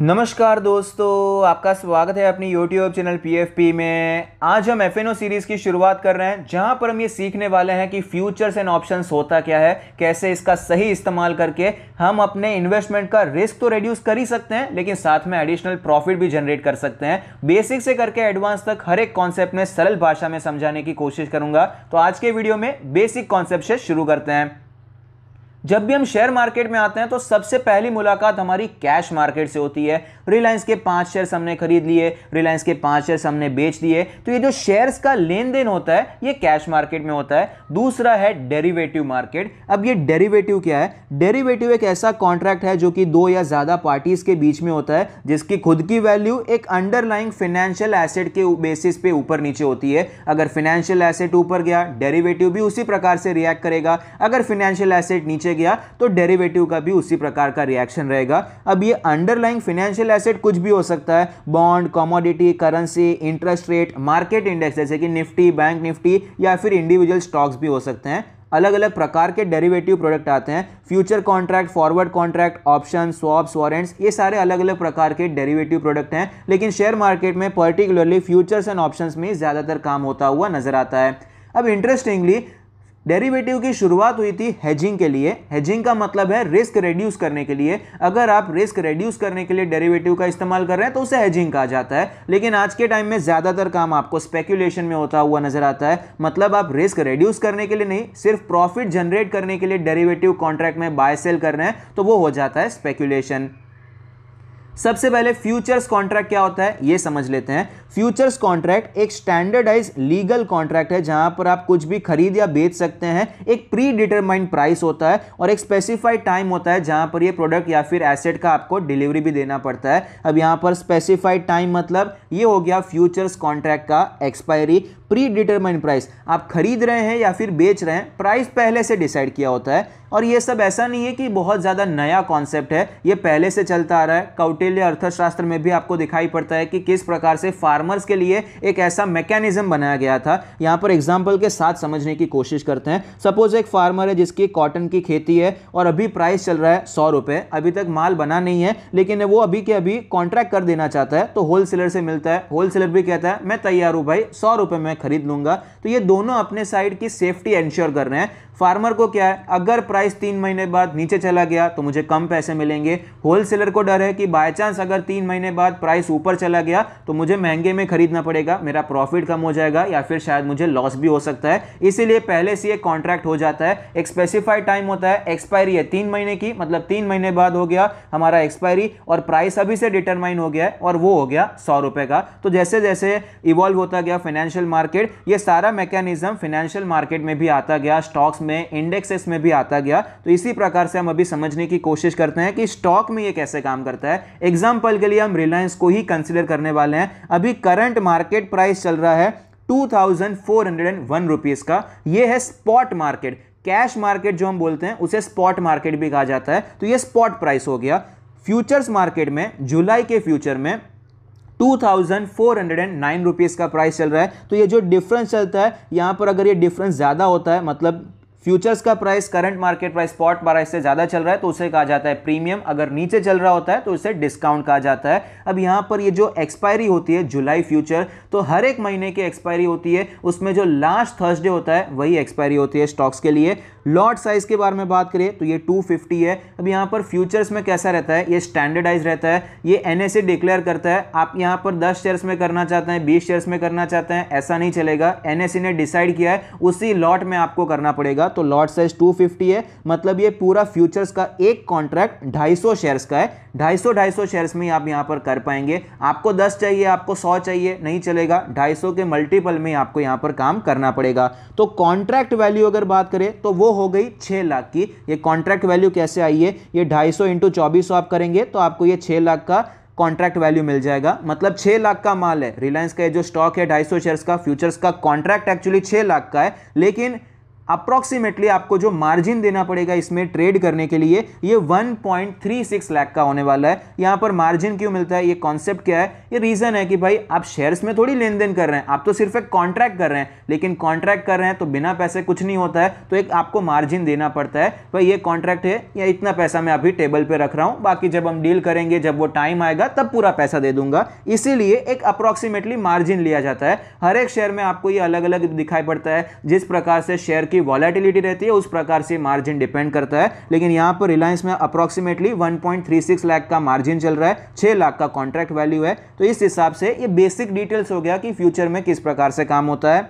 नमस्कार दोस्तों आपका स्वागत है अपनी YouTube चैनल पी में आज हम एफ सीरीज़ की शुरुआत कर रहे हैं जहां पर हम ये सीखने वाले हैं कि फ्यूचर्स एंड ऑप्शंस होता क्या है कैसे इसका सही इस्तेमाल करके हम अपने इन्वेस्टमेंट का रिस्क तो रिड्यूस कर ही सकते हैं लेकिन साथ में एडिशनल प्रॉफिट भी जनरेट कर सकते हैं बेसिक से करके एडवांस तक हर एक कॉन्सेप्ट में सरल भाषा में समझाने की कोशिश करूंगा तो आज के वीडियो में बेसिक कॉन्सेप्ट से शुरू करते हैं जब भी हम शेयर मार्केट में आते हैं तो सबसे पहली मुलाकात हमारी कैश मार्केट से होती है रिलायंस के पांच शेयर हमने खरीद लिए रिलायंस के पांच शेयर हमने बेच दिए तो ये जो शेयर्स का लेन देन होता है ये कैश मार्केट में होता है दूसरा है डेरिवेटिव मार्केट अब ये डेरिवेटिव क्या है डेरिवेटिव एक ऐसा कॉन्ट्रैक्ट है जो कि दो या ज्यादा पार्टीज के बीच में होता है जिसकी खुद की वैल्यू एक अंडरलाइंग फाइनेंशियल एसेट के बेसिस पे ऊपर नीचे होती है अगर फाइनेंशियल एसेट ऊपर गया डेरिवेटिव भी उसी प्रकार से रिएक्ट करेगा अगर फाइनेंशियल एसेट नीचे गया तो डेरिवेटिव का भी उसी प्रकार का रिएक्शन रहेगा अब ये अंडरलाइंग फाइनेंशियल एसेट कुछ भी हो सकता है bond commodity currency interest rate market index जैसे कि निफ्टी बैंक निफ्टी या फिर इंडिविजुअल स्टॉक्स भी हो सकते हैं अलग अलग प्रकार के डेरिवेटिव प्रोडक्ट आते हैं future contract forward contract option swaps warrants ये सारे अलग अलग प्रकार के डेरिवेटिव प्रोडक्ट हैं लेकिन शेयर मार्केट में पर्टिकुलरली फ्यूचर्स एंड ऑप्शंस में ज़्यादातर काम होता हुआ नजर आता है अब इंटरेस्टिंगली डेरिवेटिव की शुरुआत हुई थी हेजिंग के लिए हेजिंग का मतलब है रिस्क रिड्यूस करने के लिए अगर आप रिस्क रिड्यूस करने के लिए डेरिवेटिव का इस्तेमाल कर रहे हैं तो उसे हेजिंग कहा जाता है लेकिन आज के टाइम में ज़्यादातर काम आपको स्पेक्यूलेशन में होता हुआ नजर आता है मतलब आप रिस्क रिड्यूस करने के लिए नहीं सिर्फ प्रॉफिट जनरेट करने के लिए डेरिवेटिव कॉन्ट्रैक्ट में बाय सेल कर रहे हैं तो वो हो जाता है स्पेक्यूलेशन सबसे पहले फ्यूचर्स कॉन्ट्रैक्ट क्या होता है ये समझ लेते हैं फ्यूचर्स कॉन्ट्रैक्ट एक स्टैंडर्डाइज लीगल कॉन्ट्रैक्ट है जहां पर आप कुछ भी खरीद या बेच सकते हैं एक प्री डिटरमाइंड प्राइस होता है और एक स्पेसिफाइड टाइम होता है जहां पर ये प्रोडक्ट या फिर एसेट का आपको डिलीवरी भी देना पड़ता है अब यहाँ पर स्पेसिफाइड टाइम मतलब ये हो गया फ्यूचर्स कॉन्ट्रैक्ट का एक्सपायरी प्री डिटरमाइन प्राइस आप खरीद रहे हैं या फिर बेच रहे हैं प्राइस पहले से डिसाइड किया होता है और ये सब ऐसा नहीं है कि बहुत ज़्यादा नया कॉन्सेप्ट है ये पहले से चलता आ रहा है कौटिल्य अर्थशास्त्र में भी आपको दिखाई पड़ता है कि किस प्रकार से फार्मर्स के लिए एक ऐसा मैकेनिज्म बनाया गया था यहाँ पर एग्जाम्पल के साथ समझने की कोशिश करते हैं सपोज एक फार्मर है जिसकी कॉटन की खेती है और अभी प्राइस चल रहा है सौ रुपये अभी तक माल बना नहीं है लेकिन वो अभी के अभी कॉन्ट्रैक्ट कर देना चाहता है तो होलसेलर से मिलता है होलसेलर भी कहता है मैं तैयार हूँ भाई सौ रुपये में खरीद लूंगा तो ये दोनों अपने साइड की सेफ्टी एंश्योर कर रहे हैं फार्मर को क्या है अगर प्राइस तीन महीने बाद नीचे चला गया तो मुझे कम पैसे मिलेंगे होलसेलर को डर है कि बाय चांस अगर तीन महीने बाद प्राइस ऊपर चला गया तो मुझे महंगे में खरीदना पड़ेगा मेरा प्रॉफिट कम हो जाएगा या फिर शायद मुझे लॉस भी हो सकता है इसीलिए पहले से एक कॉन्ट्रैक्ट हो जाता है एक स्पेसिफाइड टाइम होता है एक्सपायरी है तीन महीने की मतलब तीन महीने बाद हो गया हमारा एक्सपायरी और प्राइस अभी से डिटरमाइन हो गया है और वो हो गया सौ रुपये का तो जैसे जैसे इवॉल्व होता गया फाइनेंशियल मार्केट ये सारा मैकेनिज्म फाइनेंशियल मार्केट में भी आता गया स्टॉक्स में इंडेक्सेस में भी आता गया तो इसी प्रकार से हम अभी समझने की कोशिश करते हैं कि स्टॉक में ये कैसे काम करता है एग्जाम्पल के लिए हम रिलायंस को ही कंसिडर करने वाले हैं अभी करंट मार्केट प्राइस चल रहा है टू थाउजेंड का ये है स्पॉट मार्केट कैश मार्केट जो हम बोलते हैं उसे स्पॉट मार्केट भी कहा जाता है तो ये स्पॉट प्राइस हो गया फ्यूचर्स मार्केट में जुलाई के फ्यूचर में 2,409 रुपीस का प्राइस चल रहा है तो ये जो डिफरेंस चलता है यहाँ पर अगर ये डिफरेंस ज़्यादा होता है मतलब फ्यूचर्स का price current market price spot price से ज़्यादा चल रहा है तो उसे कहा जाता है प्रीमियम अगर नीचे चल रहा होता है तो उसे डिस्काउंट कहा जाता है अब यहां पर ये जो एक्सपायरी होती है जुलाई फ्यूचर तो हर एक महीने की एक्सपायरी होती है उसमें जो लास्ट थर्सडे होता है वही एक्सपायरी होती है स्टॉक्स के लिए लॉट साइज के बारे में बात करिए तो ये 250 है अब यहाँ पर फ्यूचर्स में कैसा रहता है ये स्टैंडर्डाइज रहता है ये एन डिक्लेयर करता है आप यहाँ पर 10 शेयर्स में करना चाहते हैं 20 शेयर्स में करना चाहते हैं ऐसा नहीं चलेगा एन ने डिसाइड किया है उसी लॉट में आपको करना पड़ेगा तो लॉट साइज 250 है मतलब ये पूरा फ्यूचर्स का एक कॉन्ट्रैक्ट 250 शेयर्स का है 250 250 शेयर्स में आप यहाँ पर कर पाएंगे आपको 10 चाहिए आपको 100 चाहिए नहीं चलेगा 250 के मल्टीपल में आपको यहाँ पर काम करना पड़ेगा तो कॉन्ट्रैक्ट वैल्यू अगर बात करें तो वो हो गई छः लाख की ये कॉन्ट्रैक्ट वैल्यू कैसे आई है ये ढाई सौ आप करेंगे तो आपको ये छः लाख का कॉन्ट्रैक्ट वैल्यू मिल जाएगा मतलब 6 लाख का माल है रिलायंस का ये जो स्टॉक है 250 शेयर्स का फ्यूचर्स का कॉन्ट्रैक्ट एक्चुअली 6 लाख का है लेकिन अप्रॉक्सीमेटली आपको जो मार्जिन देना पड़ेगा इसमें ट्रेड करने के लिए ये 1.36 लाख का होने वाला है यहाँ पर मार्जिन क्यों मिलता है ये कॉन्सेप्ट क्या है ये रीज़न है कि भाई आप शेयर्स में थोड़ी लेन देन कर रहे हैं आप तो सिर्फ एक कॉन्ट्रैक्ट कर रहे हैं लेकिन कॉन्ट्रैक्ट कर रहे हैं तो बिना पैसे कुछ नहीं होता है तो एक आपको मार्जिन देना पड़ता है भाई ये कॉन्ट्रैक्ट है या इतना पैसा मैं अभी टेबल पर रख रहा हूँ बाकी जब हम डील करेंगे जब वो टाइम आएगा तब पूरा पैसा दे दूंगा इसीलिए एक अप्रॉक्सीमेटली मार्जिन लिया जाता है हर एक शेयर में आपको ये अलग अलग दिखाई पड़ता है जिस प्रकार से शेयर की की वॉलेटिलिटी रहती है उस प्रकार से मार्जिन डिपेंड करता है लेकिन यहाँ पर रिलायंस में अप्रॉक्सीमेटली 1.36 लाख का मार्जिन चल रहा है 6 लाख का कॉन्ट्रैक्ट वैल्यू है तो इस हिसाब से ये बेसिक डिटेल्स हो गया कि फ्यूचर में किस प्रकार से काम होता है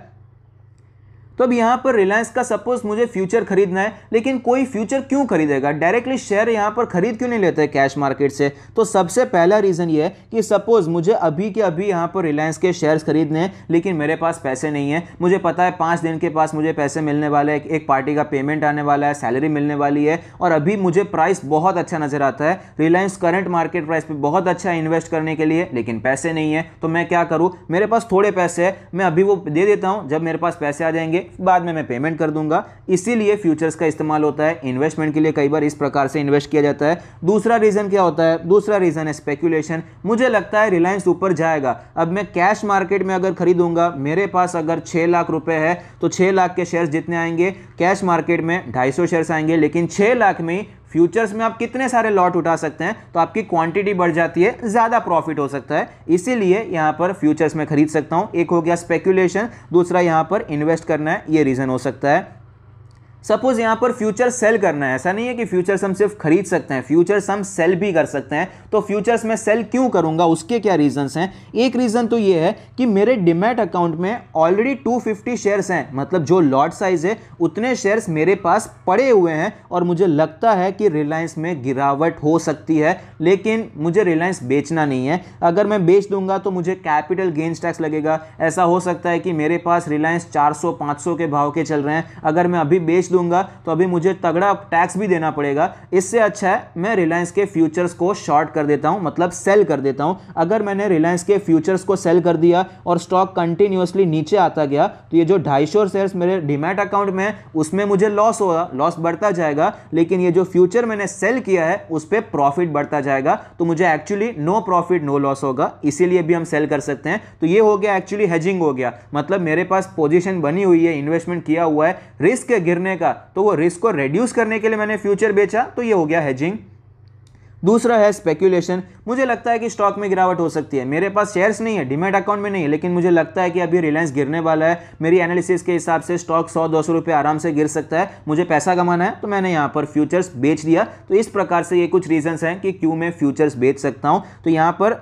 तो अब यहाँ पर रिलायंस का सपोज मुझे फ्यूचर खरीदना है लेकिन कोई फ्यूचर क्यों खरीदेगा डायरेक्टली शेयर यहाँ पर खरीद क्यों नहीं लेते कैश मार्केट से तो सबसे पहला रीज़न ये है कि सपोज मुझे अभी के अभी यहाँ पर रिलायंस के शेयर्स खरीदने हैं लेकिन मेरे पास पैसे नहीं है मुझे पता है पाँच दिन के पास मुझे पैसे मिलने वाले हैं एक पार्टी का पेमेंट आने वाला है सैलरी मिलने वाली है और अभी मुझे प्राइस बहुत अच्छा नज़र आता है रिलायंस करंट मार्केट प्राइस पर बहुत अच्छा है इन्वेस्ट करने के लिए लेकिन पैसे नहीं है तो मैं क्या करूँ मेरे पास थोड़े पैसे है मैं अभी वो दे देता हूँ जब मेरे पास पैसे आ जाएंगे बाद में मैं पेमेंट कर दूंगा इसीलिए फ्यूचर्स का इस्तेमाल होता है इन्वेस्टमेंट के लिए कई बार इस प्रकार से इन्वेस्ट किया जाता है दूसरा रीज़न क्या होता है दूसरा रीज़न है स्पेकुलेशन मुझे लगता है रिलायंस ऊपर जाएगा अब मैं कैश मार्केट में अगर खरीदूंगा मेरे पास अगर छह लाख रुपए है तो छह लाख के शेयर्स जितने आएंगे कैश मार्केट में ढाई शेयर्स आएंगे लेकिन छह लाख में फ्यूचर्स में आप कितने सारे लॉट उठा सकते हैं तो आपकी क्वांटिटी बढ़ जाती है ज़्यादा प्रॉफिट हो सकता है इसीलिए यहाँ पर फ्यूचर्स में खरीद सकता हूँ एक हो गया स्पेक्यूलेशन दूसरा यहाँ पर इन्वेस्ट करना है ये रीज़न हो सकता है सपोज यहाँ पर फ्यूचर सेल करना है ऐसा नहीं है कि फ्यूचर्स हम सिर्फ खरीद सकते हैं फ्यूचर्स हम सेल भी कर सकते हैं तो फ्यूचर्स में सेल क्यों करूँगा उसके क्या रीजंस हैं एक रीज़न तो ये है कि मेरे डिमेट अकाउंट में ऑलरेडी 250 शेयर्स हैं मतलब जो लॉट साइज है उतने शेयर्स मेरे पास पड़े हुए हैं और मुझे लगता है कि रिलायंस में गिरावट हो सकती है लेकिन मुझे रिलायंस बेचना नहीं है अगर मैं बेच दूंगा तो मुझे कैपिटल गेंस टैक्स लगेगा ऐसा हो सकता है कि मेरे पास रिलायंस चार सौ के भाव के चल रहे हैं अगर मैं अभी बेच बेच दूंगा तो अभी मुझे तगड़ा टैक्स भी देना पड़ेगा इससे अच्छा है मैं रिलायंस के फ्यूचर्स को शॉर्ट कर देता हूं मतलब सेल कर देता हूं अगर मैंने रिलायंस के फ्यूचर्स को सेल कर दिया और स्टॉक कंटिन्यूसली नीचे आता गया तो ये जो ढाई सौ शेयर मेरे डिमेट अकाउंट में है उसमें मुझे लॉस होगा लॉस बढ़ता जाएगा लेकिन ये जो फ्यूचर मैंने सेल किया है उस पर प्रॉफिट बढ़ता जाएगा तो मुझे actually no profit no loss होगा इसीलिए भी हम सेल कर सकते हैं तो ये हो गया एक्चुअली हेजिंग हो गया मतलब मेरे पास पोजिशन बनी हुई है इन्वेस्टमेंट किया हुआ है रिस्क गिरने का तो वो रिस्क को रिड्यूस करने के लिए मैंने फ्यूचर बेचा तो ये हो गया हैजिंग दूसरा है स्पेक्यूलेशन मुझे लगता है कि स्टॉक में गिरावट हो सकती है मेरे पास शेयर्स नहीं है डिमेट अकाउंट में नहीं है लेकिन मुझे लगता है कि अभी रिलायंस गिरने वाला है मेरी एनालिसिस के हिसाब से स्टॉक 100 दो सौ आराम से गिर सकता है मुझे पैसा कमाना है तो मैंने यहाँ पर फ्यूचर्स बेच दिया तो इस प्रकार से ये कुछ रीजन्स हैं कि क्यों मैं फ्यूचर्स बेच सकता हूँ तो यहाँ पर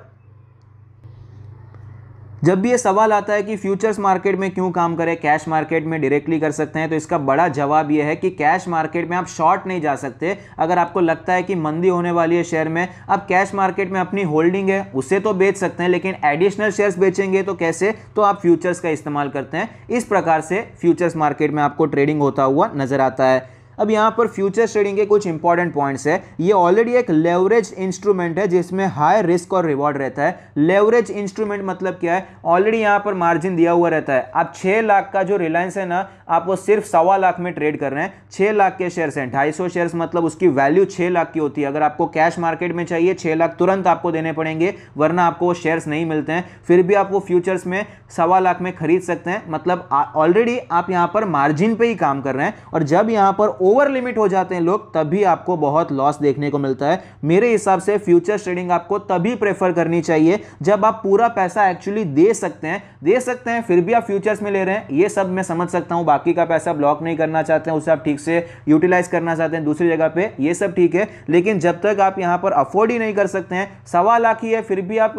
जब भी ये सवाल आता है कि फ्यूचर्स मार्केट में क्यों काम करें कैश मार्केट में डायरेक्टली कर सकते हैं तो इसका बड़ा जवाब ये है कि कैश मार्केट में आप शॉर्ट नहीं जा सकते अगर आपको लगता है कि मंदी होने वाली है शेयर में आप कैश मार्केट में अपनी होल्डिंग है उसे तो बेच सकते हैं लेकिन एडिशनल शेयर्स बेचेंगे तो कैसे तो आप फ्यूचर्स का इस्तेमाल करते हैं इस प्रकार से फ्यूचर्स मार्केट में आपको ट्रेडिंग होता हुआ नजर आता है अब यहाँ पर फ्यूचर ट्रेडिंग के कुछ इंपॉर्टेंट पॉइंट्स है ये ऑलरेडी एक लेवरेज इंस्ट्रूमेंट है जिसमें हाई रिस्क और रिवॉर्ड रहता है लेवरेज इंस्ट्रूमेंट मतलब क्या है ऑलरेडी यहाँ पर मार्जिन दिया हुआ रहता है आप छः लाख का जो रिलायंस है ना आप वो सिर्फ सवा लाख में ट्रेड कर रहे हैं छः लाख के शेयर हैं ढाई सौ शेयर्स मतलब उसकी वैल्यू छः लाख की होती है अगर आपको कैश मार्केट में चाहिए छः लाख तुरंत आपको देने पड़ेंगे वरना आपको वो शेयर्स नहीं मिलते हैं फिर भी आप वो फ्यूचर्स में सवा लाख में खरीद सकते हैं मतलब ऑलरेडी आप यहाँ पर मार्जिन पे ही काम कर रहे हैं और जब यहाँ पर ओवर लिमिट हो जाते हैं लोग तभी आपको बहुत लॉस देखने को मिलता है मेरे हिसाब से फ्यूचर ट्रेडिंग आपको तभी प्रेफर करनी चाहिए जब आप पूरा पैसा एक्चुअली दे सकते हैं दे सकते हैं फिर भी आप फ्यूचर्स में ले रहे हैं ये सब मैं समझ सकता हूँ बाकी का पैसा ब्लॉक नहीं करना चाहते हैं उसे आप ठीक से यूटिलाइज करना चाहते हैं दूसरी जगह पर ये सब ठीक है लेकिन जब तक आप यहाँ पर अफोर्ड ही नहीं कर सकते हैं सवा लाख ही है फिर भी आप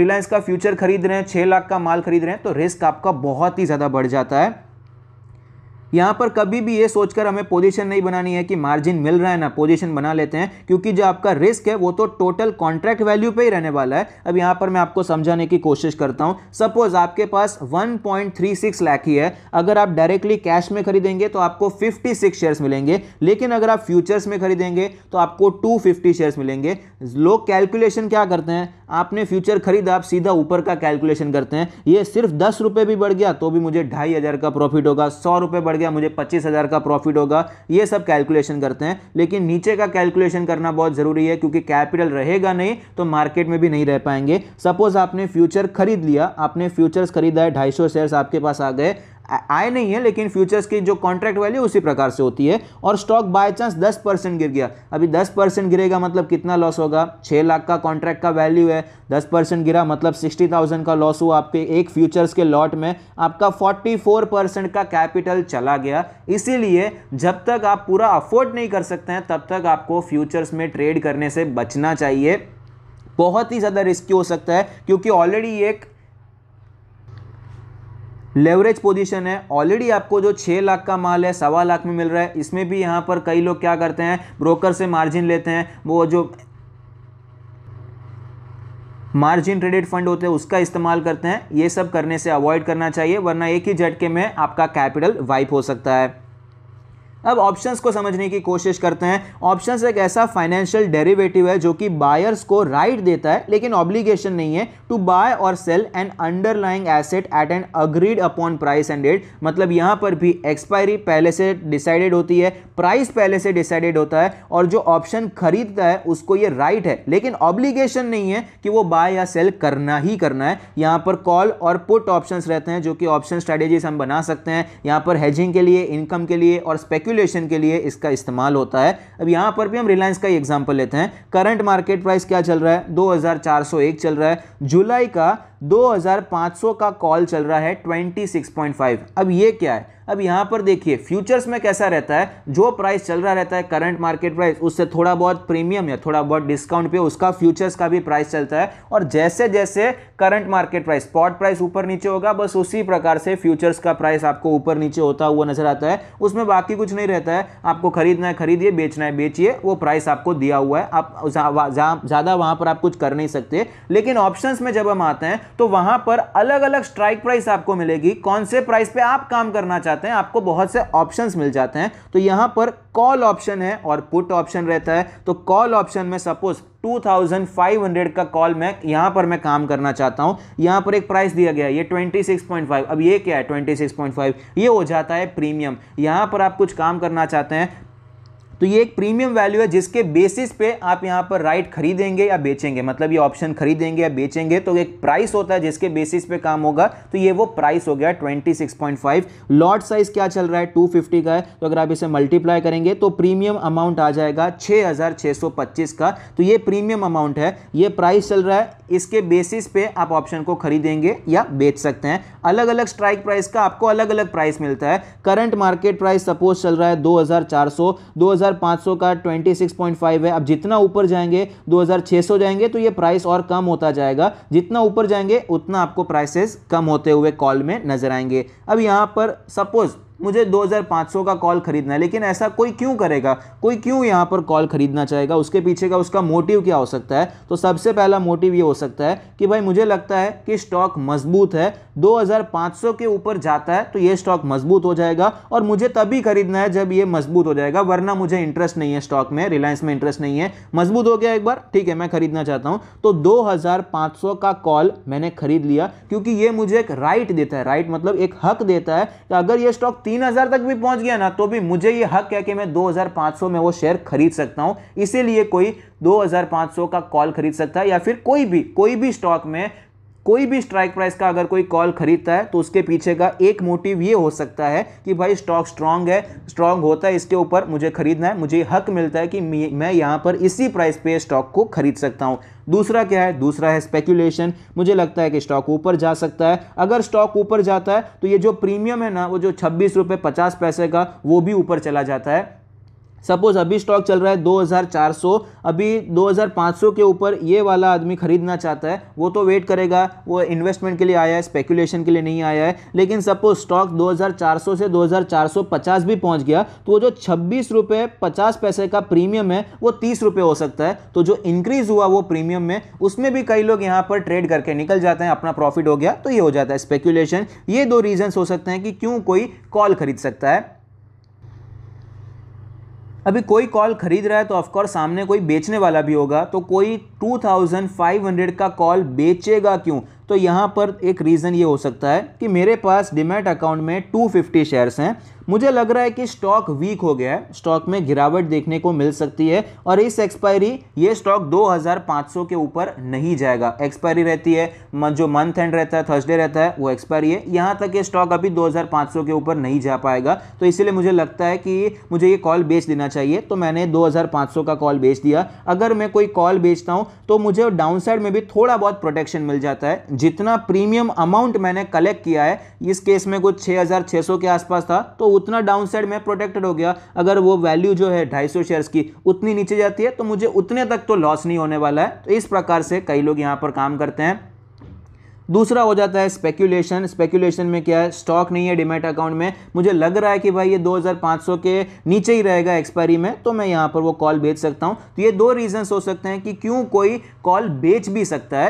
रिलायंस का फ्यूचर खरीद रहे हैं छः लाख का माल खरीद रहे हैं तो रिस्क आपका बहुत ही ज़्यादा बढ़ जाता है यहाँ पर कभी भी ये सोचकर हमें पोजीशन नहीं बनानी है कि मार्जिन मिल रहा है ना पोजीशन बना लेते हैं क्योंकि जो आपका रिस्क है वो तो टोटल कॉन्ट्रैक्ट वैल्यू पे ही रहने वाला है अब यहाँ पर मैं आपको समझाने की कोशिश करता हूँ सपोज आपके पास 1.36 लाख ही है अगर आप डायरेक्टली कैश में खरीदेंगे तो आपको 56 शेयर्स मिलेंगे लेकिन अगर आप फ्यूचर्स में खरीदेंगे तो आपको टू शेयर्स मिलेंगे लोग कैलकुलेशन क्या करते हैं आपने फ्यूचर खरीदा आप सीधा ऊपर का कैलकुलेशन करते हैं ये सिर्फ दस भी बढ़ गया तो भी मुझे ढाई का प्रॉफिट होगा सौ बढ़ गया मुझे पच्चीस हज़ार का प्रॉफिट होगा ये सब कैलकुलेशन करते हैं लेकिन नीचे का कैलकुलेशन करना बहुत ज़रूरी है क्योंकि कैपिटल रहेगा नहीं तो मार्केट में भी नहीं रह पाएंगे सपोज आपने फ्यूचर खरीद लिया आपने फ्यूचर्स खरीदा है ढाई शेयर्स आपके पास आ गए आए नहीं है लेकिन फ्यूचर्स की जो कॉन्ट्रैक्ट वैल्यू उसी प्रकार से होती है और स्टॉक बाय चांस दस परसेंट गिर गया अभी दस परसेंट गिरेगा मतलब कितना लॉस होगा छः लाख का कॉन्ट्रैक्ट का वैल्यू है दस परसेंट गिरा मतलब सिक्सटी थाउजेंड का लॉस हुआ आपके एक फ्यूचर्स के लॉट में आपका फोर्टी फोर परसेंट का कैपिटल चला गया इसीलिए जब तक आप पूरा अफोर्ड नहीं कर सकते हैं तब तक आपको फ्यूचर्स में ट्रेड करने से बचना चाहिए बहुत ही ज़्यादा रिस्की हो सकता है क्योंकि ऑलरेडी एक लेवरेज पोजीशन है ऑलरेडी आपको जो छह लाख का माल है सवा लाख में मिल रहा है इसमें भी यहाँ पर कई लोग क्या करते हैं ब्रोकर से मार्जिन लेते हैं वो जो मार्जिन ट्रेडेड फंड होते हैं उसका इस्तेमाल करते हैं ये सब करने से अवॉइड करना चाहिए वरना एक ही झटके में आपका कैपिटल वाइप हो सकता है अब ऑप्शंस को समझने की कोशिश करते हैं ऑप्शंस एक ऐसा फाइनेंशियल डेरिवेटिव है जो कि बायर्स को राइट right देता है लेकिन ऑब्लिगेशन नहीं है टू बाय और sell an underlying asset at an agreed upon price and date मतलब यहां पर भी एक्सपायरी पहले से डिसाइडेड होती है प्राइस पहले से डिसाइडेड होता है और जो ऑप्शन खरीदता है उसको ये राइट right है लेकिन ऑब्लिगेशन नहीं है कि वो बाय या सेल करना ही करना है यहाँ पर कॉल और पुट ऑप्शन रहते हैं जो कि ऑप्शन स्ट्रेटेजीज हम बना सकते हैं यहाँ पर हेजिंग के लिए इनकम के लिए और स्पेक्यू कैलकुलेशन के लिए इसका इस्तेमाल होता है अब यहाँ पर भी हम रिलायंस का एग्जाम्पल लेते हैं करंट मार्केट प्राइस क्या चल रहा है दो चल रहा है जुलाई का 2500 का कॉल चल रहा है 26.5 अब ये क्या है अब यहाँ पर देखिए फ्यूचर्स में कैसा रहता है जो प्राइस चल रहा रहता है करंट मार्केट प्राइस उससे थोड़ा बहुत प्रीमियम या थोड़ा बहुत डिस्काउंट पे उसका फ्यूचर्स का भी प्राइस चलता है और जैसे जैसे current market price spot price ऊपर नीचे होगा बस उसी प्रकार से फ्यूचर्स का प्राइस आपको ऊपर नीचे होता हुआ नजर आता है उसमें बाकी कुछ नहीं रहता है आपको खरीदना है खरीदिए बेचना है बेचिए वो प्राइस आपको दिया हुआ है आप ज़्यादा वहाँ पर आप कुछ कर नहीं सकते लेकिन ऑप्शन में जब हम आते हैं तो वहां पर अलग अलग स्ट्राइक प्राइस आपको मिलेगी कौन से प्राइस पे आप काम करना चाहते हैं आपको बहुत से ऑप्शंस मिल जाते हैं तो यहां पर कॉल ऑप्शन है और पुट ऑप्शन रहता है तो कॉल ऑप्शन में सपोज 2500 का कॉल मैं यहां पर मैं काम करना चाहता हूं यहां पर एक प्राइस दिया गया ये 26.5 अब ये क्या है 26.5 ये हो जाता है प्रीमियम यहां पर आप कुछ काम करना चाहते हैं तो ये एक प्रीमियम वैल्यू है जिसके बेसिस पे आप यहाँ पर राइट खरीदेंगे या बेचेंगे मतलब ये ऑप्शन खरीदेंगे या बेचेंगे तो एक प्राइस होता है जिसके बेसिस पे काम होगा तो ये वो प्राइस हो गया 26.5 लॉट साइज क्या चल रहा है 250 का है तो अगर आप इसे मल्टीप्लाई करेंगे तो प्रीमियम अमाउंट आ जाएगा छः का तो ये प्रीमियम अमाउंट है ये प्राइस चल रहा है इसके बेसिस पे आप ऑप्शन को खरीदेंगे या बेच सकते हैं अलग अलग स्ट्राइक प्राइस का आपको अलग अलग प्राइस मिलता है करंट मार्केट प्राइस सपोज चल रहा है दो हजार 2500 का 26.5 है अब जितना ऊपर जाएंगे 2600 जाएंगे तो ये प्राइस और कम होता जाएगा जितना ऊपर जाएंगे उतना आपको प्राइसेस कम होते हुए कॉल में नजर आएंगे अब यहाँ पर सपोज़ मुझे 2500 का कॉल खरीदना है लेकिन ऐसा कोई क्यों करेगा कोई क्यों यहां पर कॉल खरीदना चाहेगा उसके पीछे का उसका मोटिव क्या हो सकता है तो सबसे पहला मोटिव ये हो सकता है कि भाई मुझे लगता है कि स्टॉक मजबूत है 2500 के ऊपर जाता है तो ये स्टॉक मजबूत हो जाएगा और मुझे तभी खरीदना है जब ये मजबूत हो जाएगा वरना मुझे इंटरेस्ट नहीं है स्टॉक में रिलायंस में इंटरेस्ट नहीं है मजबूत हो गया एक बार ठीक है मैं खरीदना चाहता हूँ तो दो का कॉल मैंने खरीद लिया क्योंकि ये मुझे एक राइट देता है राइट मतलब एक हक देता है कि अगर ये स्टॉक तीन हज़ार तक भी पहुंच गया ना तो भी मुझे ये हक है कि मैं 2500 में वो शेयर खरीद सकता हूं इसीलिए कोई 2500 का कॉल खरीद सकता है या फिर कोई भी कोई भी स्टॉक में कोई भी स्ट्राइक प्राइस का अगर कोई कॉल खरीदता है तो उसके पीछे का एक मोटिव ये हो सकता है कि भाई स्टॉक स्ट्रांग है स्ट्रांग होता है इसके ऊपर मुझे खरीदना है मुझे हक मिलता है कि मैं यहाँ पर इसी प्राइस पे स्टॉक को खरीद सकता हूँ दूसरा क्या है दूसरा है स्पेकुलेशन मुझे लगता है कि स्टॉक ऊपर जा सकता है अगर स्टॉक ऊपर जाता है तो ये जो प्रीमियम है ना वो जो छब्बीस रुपये पचास पैसे का वो भी ऊपर चला जाता है सपोज अभी स्टॉक चल रहा है 2400 अभी 2500 के ऊपर ये वाला आदमी खरीदना चाहता है वो तो वेट करेगा वो इन्वेस्टमेंट के लिए आया है स्पेकुलेशन के लिए नहीं आया है लेकिन सपोज स्टॉक 2400 से 2450 भी पहुंच गया तो वो जो छब्बीस रुपये पचास पैसे का प्रीमियम है वो तीस रुपये हो सकता है तो जो इंक्रीज़ हुआ वो प्रीमियम में उसमें भी कई लोग यहाँ पर ट्रेड करके निकल जाते हैं अपना प्रॉफिट हो गया तो ये हो जाता है स्पेक्यूलेशन ये दो रीजन्स हो सकते हैं कि क्यों कोई कॉल खरीद सकता है अभी कोई कॉल खरीद रहा है तो ऑफकोर्स सामने कोई बेचने वाला भी होगा तो कोई 2500 का कॉल बेचेगा क्यों तो यहाँ पर एक रीज़न ये हो सकता है कि मेरे पास डिमेट अकाउंट में 250 शेयर्स हैं मुझे लग रहा है कि स्टॉक वीक हो गया है स्टॉक में गिरावट देखने को मिल सकती है और इस एक्सपायरी ये स्टॉक 2500 के ऊपर नहीं जाएगा एक्सपायरी रहती है जो मंथ एंड रहता है थर्सडे रहता है वो एक्सपायरी है यहाँ तक ये स्टॉक अभी 2500 के ऊपर नहीं जा पाएगा तो इसीलिए मुझे लगता है कि मुझे ये कॉल बेच देना चाहिए तो मैंने दो का कॉल बेच दिया अगर मैं कोई कॉल बेचता हूँ तो मुझे डाउन में भी थोड़ा बहुत प्रोटेक्शन मिल जाता है जितना प्रीमियम अमाउंट मैंने कलेक्ट किया है इस केस में कुछ 6,600 के आसपास था तो उतना डाउन साइड में प्रोटेक्टेड हो गया अगर वो वैल्यू जो है सौ शेयर्स की उतनी नीचे जाती है तो मुझे उतने तक तो लॉस नहीं होने वाला है तो इस प्रकार से कई लोग यहाँ पर काम करते हैं दूसरा हो जाता है स्पेक्यूलेशन स्पेक्यूलेशन में क्या है स्टॉक नहीं है डिमेट अकाउंट में मुझे लग रहा है कि भाई ये 2500 के नीचे ही रहेगा एक्सपायरी में तो मैं यहाँ पर वो कॉल बेच सकता हूँ तो ये दो रीजंस हो सकते हैं कि क्यों कोई कॉल बेच भी सकता है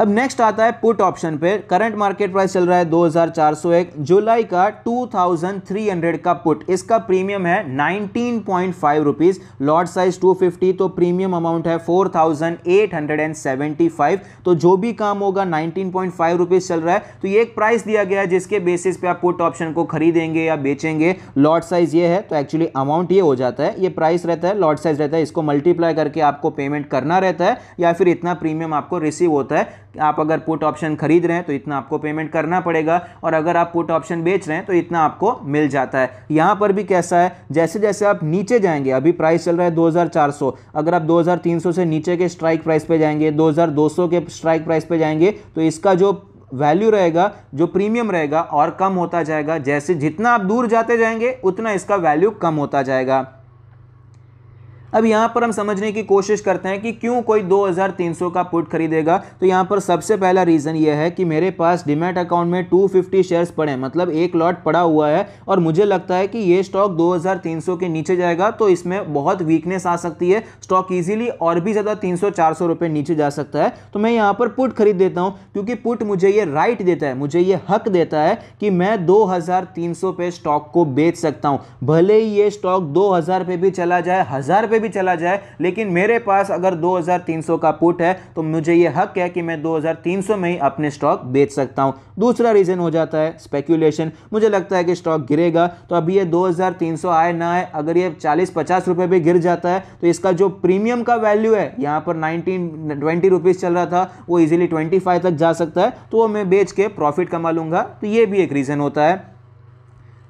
अब नेक्स्ट आता है पुट ऑप्शन पे करंट मार्केट प्राइस चल रहा है 2401 जुलाई का 2300 का पुट इसका प्रीमियम है 19.5 पॉइंट रुपीज़ लॉट साइज 250 तो प्रीमियम अमाउंट है 4875 तो जो भी काम होगा 19.5 पॉइंट रुपीज़ चल रहा है तो ये एक प्राइस दिया गया है जिसके बेसिस पे आप पुट ऑप्शन को खरीदेंगे या बेचेंगे लॉट साइज ये है तो एक्चुअली अमाउंट ये हो जाता है ये प्राइस रहता है लॉट साइज रहता है इसको मल्टीप्लाई करके आपको पेमेंट करना रहता है या फिर इतना प्रीमियम आपको रिसीव होता है आप अगर पुट ऑप्शन खरीद रहे हैं तो इतना आपको पेमेंट करना पड़ेगा और अगर आप पुट ऑप्शन बेच रहे हैं तो इतना आपको मिल जाता है यहाँ पर भी कैसा है जैसे जैसे आप नीचे जाएंगे अभी प्राइस चल रहा है 2400 अगर आप 2300 से नीचे के स्ट्राइक प्राइस पे जाएंगे 2200 के स्ट्राइक प्राइस पे जाएंगे तो इसका जो वैल्यू रहेगा जो प्रीमियम रहेगा और कम होता जाएगा जैसे जितना आप दूर जाते जाएंगे उतना इसका वैल्यू कम होता जाएगा अब यहां पर हम समझने की कोशिश करते हैं कि क्यों कोई 2300 का पुट खरीदेगा तो यहां पर सबसे पहला रीज़न यह है कि मेरे पास डिमेट अकाउंट में 250 शेयर्स पड़े मतलब एक लॉट पड़ा हुआ है और मुझे लगता है कि यह स्टॉक 2300 के नीचे जाएगा तो इसमें बहुत वीकनेस आ सकती है स्टॉक ईजिली और भी ज़्यादा तीन सौ रुपए नीचे जा सकता है तो मैं यहां पर पुट खरीद देता हूं क्योंकि पुट मुझे ये राइट देता है मुझे ये हक देता है कि मैं 2300 पे स्टॉक को बेच सकता हूं भले ही ये स्टॉक 2000 पे भी चला जाए हज़ार पे भी भी चला जाए लेकिन मेरे पास अगर 2300 का पुट है तो मुझे ये हक है कि मैं 2300 में ही अपने स्टॉक बेच सकता हूँ दूसरा रीज़न हो जाता है स्पेक्यूलेशन मुझे लगता है कि स्टॉक गिरेगा तो अभी ये 2300 आए ना आए अगर ये चालीस पचास रुपये भी गिर जाता है तो इसका जो प्रीमियम का वैल्यू है यहाँ पर नाइनटीन ट्वेंटी रुपीज़ चल रहा था वो इजीली ट्वेंटी फाइव तक जा सकता है तो वो मैं बेच के प्रॉफिट कमा लूँगा तो ये भी एक रीज़न होता है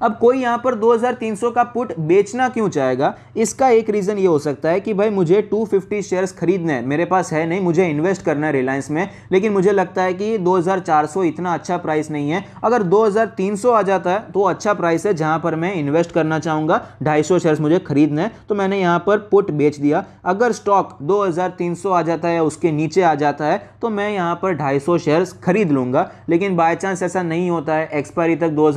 अब कोई यहाँ पर 2300 का पुट बेचना क्यों चाहेगा इसका एक रीज़न ये हो सकता है कि भाई मुझे 250 शेयर्स खरीदने हैं मेरे पास है नहीं मुझे इन्वेस्ट करना है रिलायंस में लेकिन मुझे लगता है कि 2400 इतना अच्छा प्राइस नहीं है अगर 2300 आ जाता है तो अच्छा प्राइस है जहाँ पर मैं इन्वेस्ट करना चाहूँगा ढाई शेयर्स मुझे खरीदने है तो मैंने यहाँ पर पुट बेच दिया अगर स्टॉक दो आ जाता है उसके नीचे आ जाता है तो मैं यहाँ पर ढाई शेयर्स खरीद लूँगा लेकिन बाई चांस ऐसा नहीं होता है एक्सपायरी तक दो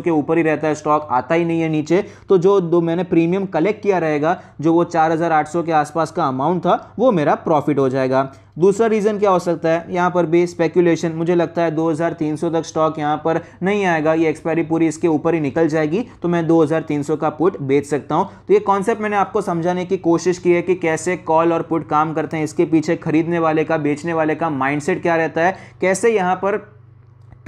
के ऊपर ही रहता रहता है स्टॉक आता ही नहीं है नीचे तो जो दो मैंने प्रीमियम कलेक्ट किया रहेगा जो वो 4,800 के आसपास का अमाउंट था वो मेरा प्रॉफिट हो जाएगा दूसरा रीज़न क्या हो सकता है यहाँ पर भी स्पेकुलेशन मुझे लगता है 2300 तक स्टॉक यहाँ पर नहीं आएगा ये एक्सपायरी पूरी इसके ऊपर ही निकल जाएगी तो मैं 2300 का पुट बेच सकता हूँ तो ये कॉन्सेप्ट मैंने आपको समझाने की कोशिश की है कि कैसे कॉल और पुट काम करते हैं इसके पीछे खरीदने वाले का बेचने वाले का माइंड क्या रहता है कैसे यहाँ पर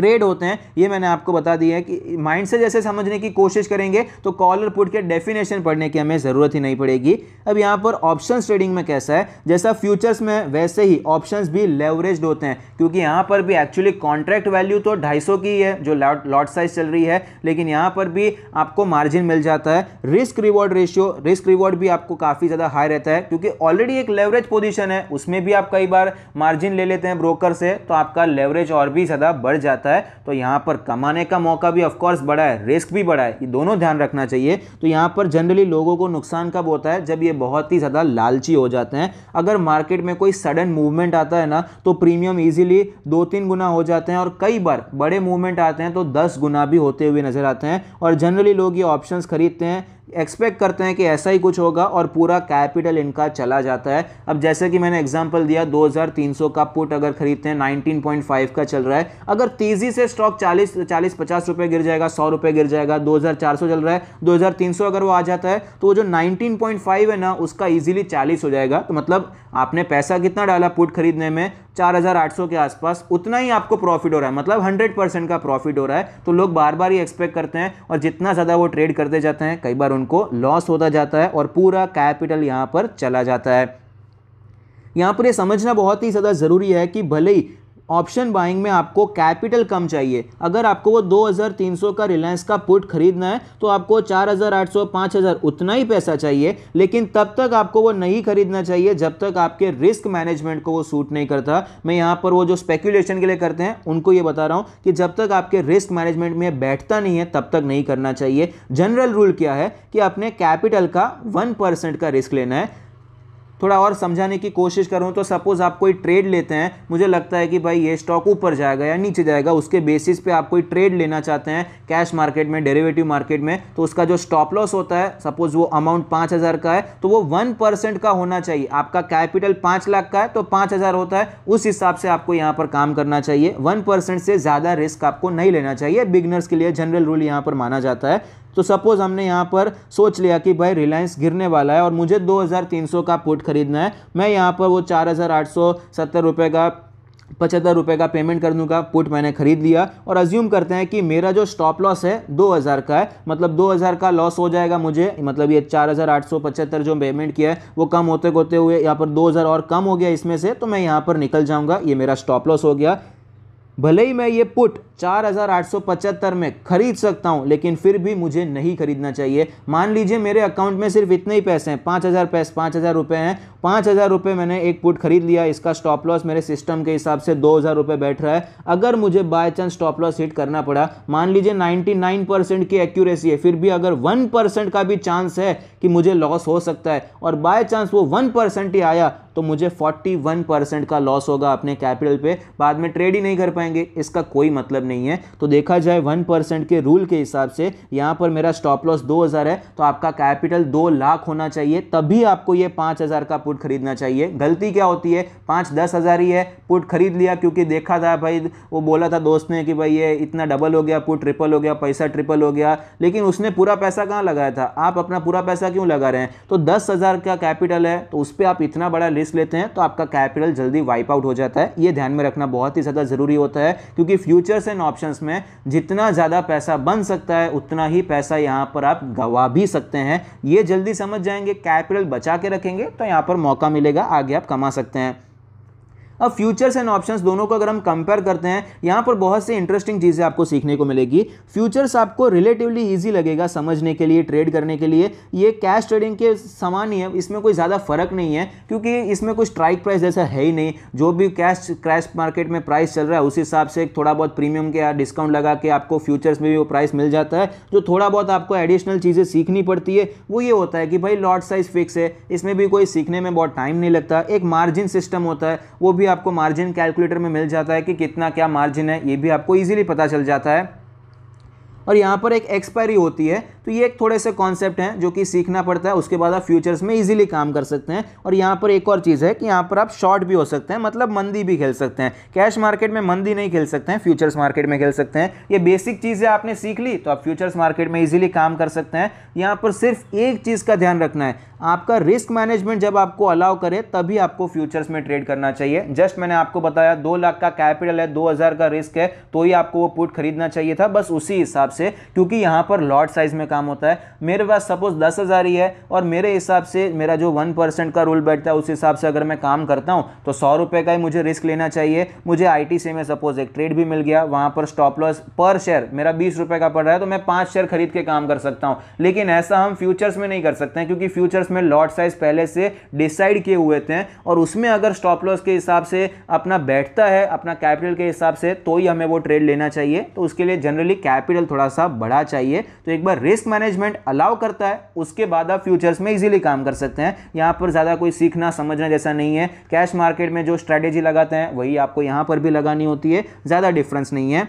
ट्रेड होते हैं ये मैंने आपको बता दिया है कि माइंड से जैसे समझने की कोशिश करेंगे तो कॉलर पुट के डेफिनेशन पढ़ने की हमें ज़रूरत ही नहीं पड़ेगी अब यहाँ पर ऑप्शन ट्रेडिंग में कैसा है जैसा फ्यूचर्स में वैसे ही ऑप्शन भी लेवरेज होते हैं क्योंकि यहाँ पर भी एक्चुअली कॉन्ट्रैक्ट वैल्यू तो ढाई की है जो लॉट साइज चल रही है लेकिन यहाँ पर भी आपको मार्जिन मिल जाता है risk reward ratio risk reward भी आपको काफ़ी ज़्यादा हाई रहता है क्योंकि ऑलरेडी एक लेवरेज पोजिशन है उसमें भी आप कई बार मार्जिन ले लेते हैं ब्रोकर से तो आपका लेवरेज और भी ज़्यादा बढ़ जाता है जाता है तो यहाँ पर कमाने का मौका भी ऑफकोर्स बड़ा है रिस्क भी बड़ा है ये दोनों ध्यान रखना चाहिए तो यहाँ पर जनरली लोगों को नुकसान कब होता है जब ये बहुत ही ज़्यादा लालची हो जाते हैं अगर मार्केट में कोई सडन मूवमेंट आता है ना तो प्रीमियम ईजिली दो तीन गुना हो जाते हैं और कई बार बड़े मूवमेंट आते हैं तो दस गुना भी होते हुए नज़र आते हैं और जनरली लोग ये ऑप्शन खरीदते हैं एक्सपेक्ट करते हैं कि ऐसा ही कुछ होगा और पूरा कैपिटल इनका चला जाता है अब जैसे कि मैंने एग्जांपल दिया 2300 का पुट अगर खरीदते हैं 19.5 का चल रहा है अगर तेजी से स्टॉक 40 40 पचास रुपए गिर जाएगा सौ रुपए गिर जाएगा 2400 चल रहा है 2300 अगर वो आ जाता है तो वो जो 19.5 है ना उसका ईजिली चालीस हो जाएगा तो मतलब आपने पैसा कितना डाला पुट खरीदने में 4800 के आसपास उतना ही आपको प्रॉफिट हो रहा है मतलब 100 परसेंट का प्रॉफिट हो रहा है तो लोग बार बार ही एक्सपेक्ट करते हैं और जितना ज़्यादा वो ट्रेड करते जाते हैं कई बार उनको लॉस होता जाता है और पूरा कैपिटल यहाँ पर चला जाता है यहाँ पर ये समझना बहुत ही ज़्यादा ज़रूरी है कि भले ही ऑप्शन बाइंग में आपको कैपिटल कम चाहिए अगर आपको वो 2300 का रिलायंस का पुट खरीदना है तो आपको 4800 5000 उतना ही पैसा चाहिए लेकिन तब तक आपको वो नहीं खरीदना चाहिए जब तक आपके रिस्क मैनेजमेंट को वो सूट नहीं करता मैं यहाँ पर वो जो स्पेक्यूलेशन के लिए करते हैं उनको ये बता रहा हूँ कि जब तक आपके रिस्क मैनेजमेंट में बैठता नहीं है तब तक नहीं करना चाहिए जनरल रूल क्या है कि अपने कैपिटल का वन परसेंट का रिस्क लेना है थोड़ा और समझाने की कोशिश करूँ तो सपोज़ आप कोई ट्रेड लेते हैं मुझे लगता है कि भाई ये स्टॉक ऊपर जाएगा या नीचे जाएगा उसके बेसिस पे आप कोई ट्रेड लेना चाहते हैं कैश मार्केट में डेरिवेटिव मार्केट में तो उसका जो स्टॉप लॉस होता है सपोज़ वो अमाउंट पाँच हज़ार का है तो वो वन परसेंट का होना चाहिए आपका कैपिटल पाँच लाख का है तो पाँच हज़ार होता है उस हिसाब से आपको यहाँ पर काम करना चाहिए वन परसेंट से ज़्यादा रिस्क आपको नहीं लेना चाहिए बिगनर्स के लिए जनरल रूल यहाँ पर माना जाता है तो सपोज हमने यहाँ पर सोच लिया कि भाई रिलायंस गिरने वाला है और मुझे 2300 का पुट खरीदना है मैं यहाँ पर वो चार हज़ार का पचहत्तर रुपये का पेमेंट कर दूँगा पुट मैंने खरीद लिया और अज्यूम करते हैं कि मेरा जो स्टॉप लॉस है 2000 का है मतलब 2000 का लॉस हो जाएगा मुझे मतलब ये चार जो पेमेंट किया है वो कम होते होते हुए यहाँ पर 2000 और कम हो गया इसमें से तो मैं यहाँ पर निकल जाऊँगा ये मेरा स्टॉप लॉस हो गया भले ही मैं ये पुट चार में खरीद सकता हूं लेकिन फिर भी मुझे नहीं खरीदना चाहिए मान लीजिए मेरे अकाउंट में सिर्फ इतने ही पैसे हैं पाँच हज़ार पैसे पाँच हज़ार रुपये हैं पाँच हज़ार रुपये मैंने एक पुट खरीद लिया इसका स्टॉप लॉस मेरे सिस्टम के हिसाब से दो हज़ार रुपये बैठ रहा है अगर मुझे by chance stop loss hit करना पड़ा मान लीजिए नाइन्टी नाइन परसेंट की एक्यूरेसी है फिर भी अगर वन परसेंट का भी चांस है कि मुझे लॉस हो सकता है और बाय चांस वो वन परसेंट ही आया तो मुझे फोर्टी परसेंट का लॉस होगा अपने कैपिटल पे बाद में ट्रेड ही नहीं कर पाएंगे इसका कोई मतलब नहीं नहीं है तो देखा जाए वन परसेंट के रूल के हिसाब से यहाँ पर मेरा स्टॉप लॉस दो हज़ार है तो आपका कैपिटल दो लाख होना चाहिए तभी आपको ये पाँच हज़ार का पुट खरीदना चाहिए गलती क्या होती है पाँच दस हज़ार ही है पुट खरीद लिया क्योंकि देखा था भाई वो बोला था दोस्त ने कि भाई ये इतना डबल हो गया पुट ट्रिपल हो गया पैसा ट्रिपल हो गया लेकिन उसने पूरा पैसा कहाँ लगाया था आप अपना पूरा पैसा क्यों लगा रहे हैं तो दस का कैपिटल है तो उस पर आप इतना बड़ा रिस्क लेते हैं तो आपका कैपिटल जल्दी वाइप आउट हो जाता है ये ध्यान में रखना बहुत ही ज़्यादा ज़रूरी होता है क्योंकि फ्यूचर्स एंड ऑप्शंस में जितना ज़्यादा पैसा बन सकता है उतना ही पैसा यहाँ पर आप गवा भी सकते हैं ये जल्दी समझ जाएंगे कैपिटल बचा के रखेंगे तो यहाँ पर मौका मिलेगा आगे आप कमा सकते हैं अब फ्यूचर्स एंड ऑप्शंस दोनों को अगर हम कंपेयर करते हैं यहाँ पर बहुत सी इंटरेस्टिंग चीज़ें आपको सीखने को मिलेगी फ्यूचर्स आपको रिलेटिवली ईजी लगेगा समझने के लिए ट्रेड करने के लिए ये कैश ट्रेडिंग के समान ही है इसमें कोई ज़्यादा फर्क नहीं है क्योंकि इसमें कोई स्ट्राइक प्राइस जैसा है ही नहीं जो भी कैश क्रैश मार्केट में प्राइस चल रहा है उस हिसाब से थोड़ा बहुत प्रीमियम के डिस्काउंट लगा के आपको फ्यूचर्स में भी वो प्राइस मिल जाता है जो थोड़ा बहुत आपको एडिशनल चीज़ें सीखनी पड़ती है वो ये होता है कि भाई लॉट साइज फिक्स है इसमें भी कोई सीखने में बहुत टाइम नहीं लगता एक मार्जिन सिस्टम होता है वो भी आपको मार्जिन कैलकुलेटर में मिल जाता है कि कितना क्या मार्जिन है ये भी आपको ईजिली पता चल जाता है और यहाँ पर एक एक्सपायरी होती है तो ये एक थोड़े से कॉन्सेप्ट हैं जो कि सीखना पड़ता है उसके बाद आप फ्यूचर्स में ईजिली काम कर सकते हैं और यहाँ पर एक और चीज़ है कि यहाँ पर आप शॉर्ट भी हो सकते हैं मतलब मंदी भी खेल सकते हैं कैश मार्केट में मंदी नहीं खेल सकते हैं फ्यूचर्स मार्केट में खेल सकते हैं ये बेसिक चीज़ें आपने सीख ली तो आप फ्यूचर्स मार्केट में ईजिली काम कर सकते हैं यहाँ पर सिर्फ एक चीज़ का ध्यान रखना है आपका रिस्क मैनेजमेंट जब आपको अलाउ करे तभी आपको फ्यूचर्स में ट्रेड करना चाहिए जस्ट मैंने आपको बताया दो लाख का कैपिटल है दो हज़ार का रिस्क है तो ही आपको वो पुट खरीदना चाहिए था बस उसी हिसाब से क्योंकि यहाँ पर लॉट साइज में काम होता है मेरे पास सपोज दस हज़ार ही है और मेरे हिसाब से मेरा जो वन परसेंट का रूल बैठता है उस हिसाब से अगर मैं काम करता हूँ तो सौ रुपये का ही मुझे रिस्क लेना चाहिए मुझे आई से में सपोज एक ट्रेड भी मिल गया वहाँ पर स्टॉप लॉस पर शेयर मेरा बीस रुपये का पड़ रहा है तो मैं पाँच शेयर खरीद के काम कर सकता हूँ लेकिन ऐसा हम फ्यूचर्स में नहीं कर सकते हैं क्योंकि फ्यूचर्स में लॉट साइज पहले से डिसाइड किए हुए थे और उसमें अगर स्टॉप लॉस के हिसाब से अपना बैठता है अपना कैपिटल के हिसाब से तो ही हमें वो ट्रेड लेना चाहिए तो उसके लिए जनरली कैपिटल थोड़ा सा बड़ा चाहिए तो एक बार रिस्क रिस्क मैनेजमेंट अलाउ करता है उसके बाद आप फ्यूचर्स में इजीली काम कर सकते हैं यहाँ पर ज़्यादा कोई सीखना समझना जैसा नहीं है कैश मार्केट में जो स्ट्रैटेजी लगाते हैं वही आपको यहाँ पर भी लगानी होती है ज़्यादा डिफरेंस नहीं है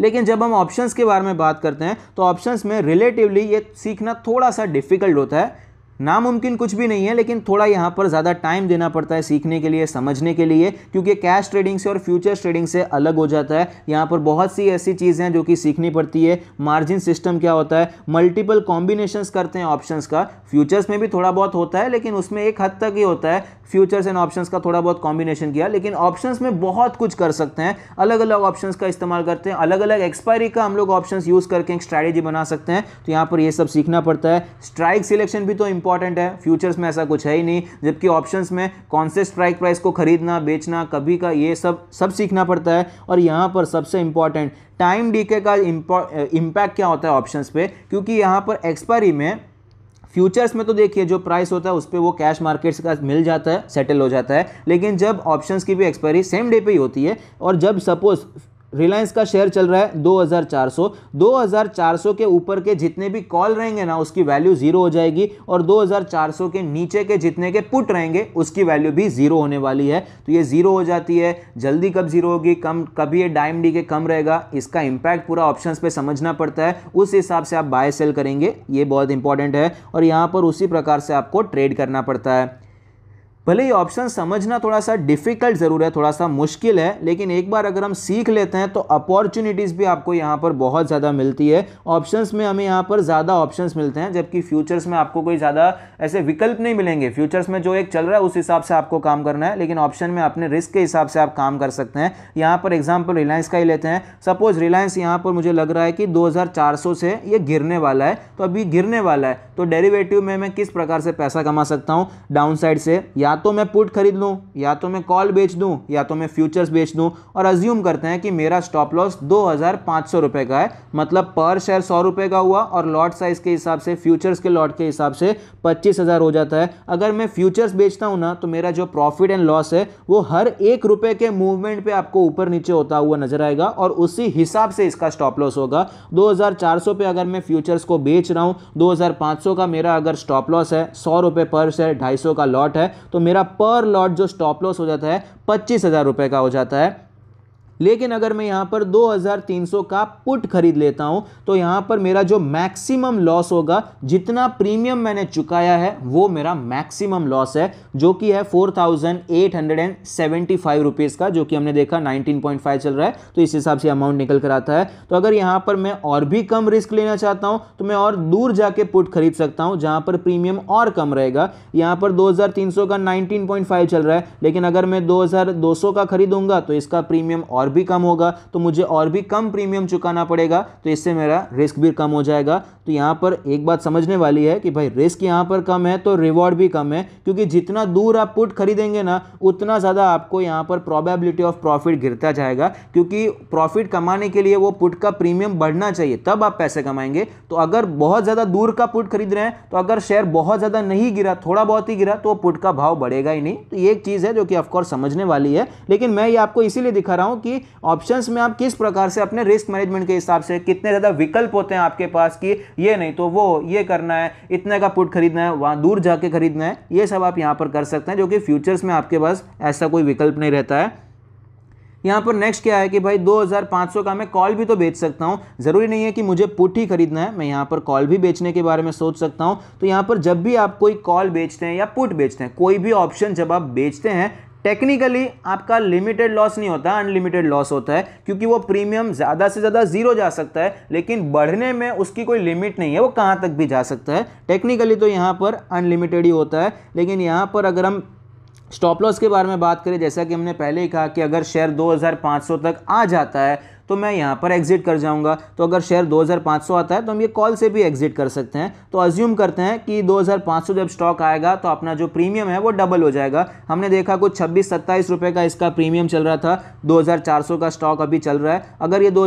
लेकिन जब हम ऑप्शंस के बारे में बात करते हैं तो ऑप्शंस में रिलेटिवली ये सीखना थोड़ा सा डिफिकल्ट होता है नामुमकिन कुछ भी नहीं है लेकिन थोड़ा यहाँ पर ज़्यादा टाइम देना पड़ता है सीखने के लिए समझने के लिए क्योंकि कैश ट्रेडिंग से और फ्यूचर ट्रेडिंग से अलग हो जाता है यहाँ पर बहुत सी ऐसी चीज़ें हैं जो कि सीखनी पड़ती है मार्जिन सिस्टम क्या होता है मल्टीपल कॉम्बिनेशंस करते हैं ऑप्शंस का फ्यूचर्स में भी थोड़ा बहुत होता है लेकिन उसमें एक हद तक ही होता है फ्यूचर्स एंड ऑप्शन का थोड़ा बहुत कॉम्बिनेशन किया लेकिन ऑप्शन में बहुत कुछ कर सकते हैं अलग अलग ऑप्शन का इस्तेमाल करते हैं अलग अलग एक्सपायरी का हम लोग ऑप्शन यूज़ करके एक स्ट्रैटेजी बना सकते हैं तो यहाँ पर ये सब सीखना पड़ता है स्ट्राइक सिलेक्शन भी तो इंपॉर्टेंट है फ्यूचर्स में ऐसा कुछ है ही नहीं जबकि ऑप्शंस में कौन से स्ट्राइक प्राइस को खरीदना बेचना कभी का ये सब सब सीखना पड़ता है और यहाँ पर सबसे इंपॉर्टेंट टाइम डीके का इम्पैक्ट क्या होता है ऑप्शंस पे क्योंकि यहाँ पर एक्सपायरी में फ्यूचर्स में तो देखिए जो प्राइस होता है उस पर वो कैश मार्केट्स का मिल जाता है सेटल हो जाता है लेकिन जब ऑप्शंस की भी एक्सपायरी सेम डे पे ही होती है और जब सपोज रिलायंस का शेयर चल रहा है 2400 2400 के ऊपर के जितने भी कॉल रहेंगे ना उसकी वैल्यू जीरो हो जाएगी और 2400 के नीचे के जितने के पुट रहेंगे उसकी वैल्यू भी जीरो होने वाली है तो ये जीरो हो जाती है जल्दी कब जीरो होगी कम कभी ये डाइम डी के कम रहेगा इसका इंपैक्ट पूरा ऑप्शन पर समझना पड़ता है उस हिसाब से आप बाय सेल करेंगे ये बहुत इंपॉर्टेंट है और यहाँ पर उसी प्रकार से आपको ट्रेड करना पड़ता है भले ही ऑप्शन समझना थोड़ा सा डिफिकल्ट ज़रूर है थोड़ा सा मुश्किल है लेकिन एक बार अगर हम सीख लेते हैं तो अपॉर्चुनिटीज़ भी आपको यहाँ पर बहुत ज़्यादा मिलती है ऑप्शंस में हमें यहाँ पर ज़्यादा ऑप्शंस मिलते हैं जबकि फ्यूचर्स में आपको कोई ज़्यादा ऐसे विकल्प नहीं मिलेंगे फ्यूचर्स में जो एक चल रहा है उस हिसाब से आपको काम करना है लेकिन ऑप्शन में अपने रिस्क के हिसाब से आप काम कर सकते हैं यहाँ पर एग्जाम्पल रिलायंस का ही लेते हैं सपोज रिलायंस यहाँ पर मुझे लग रहा है कि दो से ये गिरने वाला है तो अभी गिरने वाला है तो डेरीवेटिव में मैं किस प्रकार से पैसा कमा सकता हूँ डाउन साइड से या या तो मैं पुट खरीद लूँ या तो मैं कॉल बेच दूँ या तो मैं फ्यूचर्स बेच दूँ और अज्यूम करते हैं कि मेरा स्टॉप लॉस दो रुपए का है मतलब पर शेयर सौ रुपये का हुआ और लॉट साइज के हिसाब से फ्यूचर्स के लॉट के हिसाब से पच्चीस हज़ार हो जाता है अगर मैं फ्यूचर्स बेचता हूँ ना तो मेरा जो प्रॉफिट एंड लॉस है वो हर एक रुपये के मूवमेंट पर आपको ऊपर नीचे होता हुआ नजर आएगा और उसी हिसाब से इसका स्टॉप लॉस होगा दो हज़ार अगर मैं फ्यूचर्स को बेच रहा हूँ दो का मेरा अगर स्टॉप लॉस है सौ पर शेयर ढाई का लॉट है तो मेरा पर लॉट जो स्टॉप लॉस हो जाता है पच्चीस हज़ार रुपये का हो जाता है लेकिन अगर मैं यहाँ पर 2300 का पुट खरीद लेता हूँ तो यहाँ पर मेरा जो मैक्सिमम लॉस होगा जितना प्रीमियम मैंने चुकाया है वो मेरा मैक्सिमम लॉस है जो कि है फोर थाउजेंड का जो कि हमने देखा 19.5 चल रहा है तो इस हिसाब से अमाउंट निकल कर आता है तो अगर यहाँ पर मैं और भी कम रिस्क लेना चाहता हूँ तो मैं और दूर जाके पुट खरीद सकता हूँ जहाँ पर प्रीमियम और कम रहेगा यहाँ पर दो का नाइनटीन चल रहा है लेकिन अगर मैं दो का खरीदूंगा तो इसका प्रीमियम और भी कम होगा तो मुझे और भी कम प्रीमियम चुकाना पड़ेगा तो इससे मेरा रिस्क भी कम हो जाएगा तो यहाँ पर एक बात समझने वाली है कि भाई रिस्क यहाँ पर कम है तो रिवॉर्ड भी कम है क्योंकि जितना दूर आप पुट खरीदेंगे ना उतना ज़्यादा आपको यहाँ पर प्रॉबेबिलिटी ऑफ प्रॉफिट गिरता जाएगा क्योंकि प्रॉफिट कमाने के लिए वो पुट का प्रीमियम बढ़ना चाहिए तब आप पैसे कमाएंगे तो अगर बहुत ज़्यादा दूर का पुट खरीद रहे हैं तो अगर शेयर बहुत ज़्यादा नहीं गिरा थोड़ा बहुत ही गिरा तो पुट का भाव बढ़ेगा ही नहीं तो ये एक चीज़ है जो कि ऑफकोर्स समझने वाली है लेकिन मैं ये आपको इसीलिए दिखा रहा हूँ कि ऑप्शंस में आप किस प्रकार से अपने रिस्क मैनेजमेंट के हिसाब से कितने ज़्यादा विकल्प होते हैं आपके पास कि ये नहीं तो वो ये करना है इतने का पुट खरीदना है वहां दूर जाके खरीदना है ये सब आप यहां पर कर सकते हैं जो कि फ्यूचर्स में आपके पास ऐसा कोई विकल्प नहीं रहता है यहाँ पर नेक्स्ट क्या है कि भाई 2500 का मैं कॉल भी तो बेच सकता हूँ ज़रूरी नहीं है कि मुझे पुट ही खरीदना है मैं यहाँ पर कॉल भी बेचने के बारे में सोच सकता हूँ तो यहाँ पर जब भी आप कोई कॉल बेचते हैं या पुट बेचते हैं कोई भी ऑप्शन जब आप बेचते हैं टेक्निकली आपका लिमिटेड लॉस नहीं होता अनलिमिटेड लॉस होता है क्योंकि वो प्रीमियम ज़्यादा से ज़्यादा जीरो जा सकता है लेकिन बढ़ने में उसकी कोई लिमिट नहीं है वो कहाँ तक भी जा सकता है टेक्निकली तो यहाँ पर अनलिमिटेड ही होता है लेकिन यहाँ पर अगर हम स्टॉप लॉस के बारे में बात करें जैसा कि हमने पहले ही कहा कि अगर शेयर 2500 तक आ जाता है तो मैं यहाँ पर एग्जिट कर जाऊँगा तो अगर शेयर 2500 आता है तो हम ये कॉल से भी एग्जिट कर सकते हैं तो अज्यूम करते हैं कि 2500 जब स्टॉक आएगा तो अपना जो प्रीमियम है वो डबल हो जाएगा हमने देखा कुछ छब्बीस सत्ताईस रुपये का इसका प्रीमियम चल रहा था दो का स्टॉक अभी चल रहा है अगर ये दो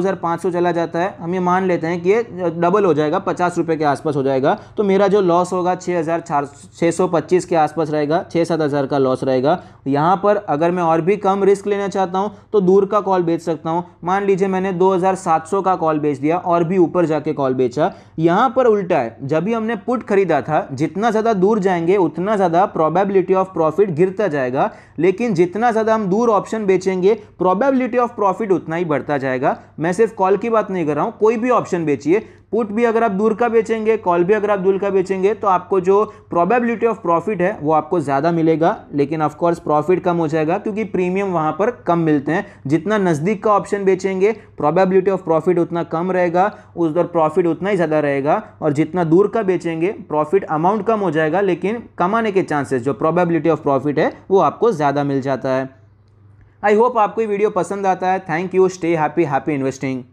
चला जाता है हम ये मान लेते हैं कि ये डबल हो जाएगा पचास के आसपास हो जाएगा तो मेरा जो लॉस होगा छः हज़ार के आसपास रहेगा छः सात हज़ार का लॉस रहेगा यहाँ पर अगर मैं और भी कम रिस्क लेना चाहता हूँ तो दूर का कॉल बेच सकता हूँ मान लीजिए मैंने 2700 का कॉल बेच दिया और भी ऊपर जाके कॉल बेचा यहाँ पर उल्टा है जब भी हमने पुट खरीदा था जितना ज़्यादा दूर जाएंगे उतना ज़्यादा प्रोबेबिलिटी ऑफ प्रॉफिट गिरता जाएगा लेकिन जितना ज़्यादा हम दूर ऑप्शन बेचेंगे प्रोबेबिलिटी ऑफ प्रॉफिट उतना ही बढ़ता जाएगा मैं सिर्फ कॉल की बात नहीं कर रहा हूँ कोई भी ऑप्शन बेचिए पुट भी अगर आप दूर का बेचेंगे कॉल भी अगर आप दूर का बेचेंगे तो आपको जो प्रोबेबिलिटी ऑफ प्रॉफिट है वो आपको ज़्यादा मिलेगा लेकिन ऑफकोर्स प्रॉफिट कम हो जाएगा क्योंकि प्रीमियम वहाँ पर कम मिलते हैं जितना नज़दीक का ऑप्शन बेचेंगे प्रॉबेबिलिटी ऑफ प्रॉफिट उतना कम रहेगा उस दौर प्रॉफिट उतना ही ज़्यादा रहेगा और जितना दूर का बेचेंगे प्रॉफिट अमाउंट कम हो जाएगा लेकिन कमाने के चांसेस जो प्रोबेबिलिटी ऑफ प्रॉफिट है वो आपको ज़्यादा मिल जाता है आई होप आपको ये वीडियो पसंद आता है thank you stay happy happy investing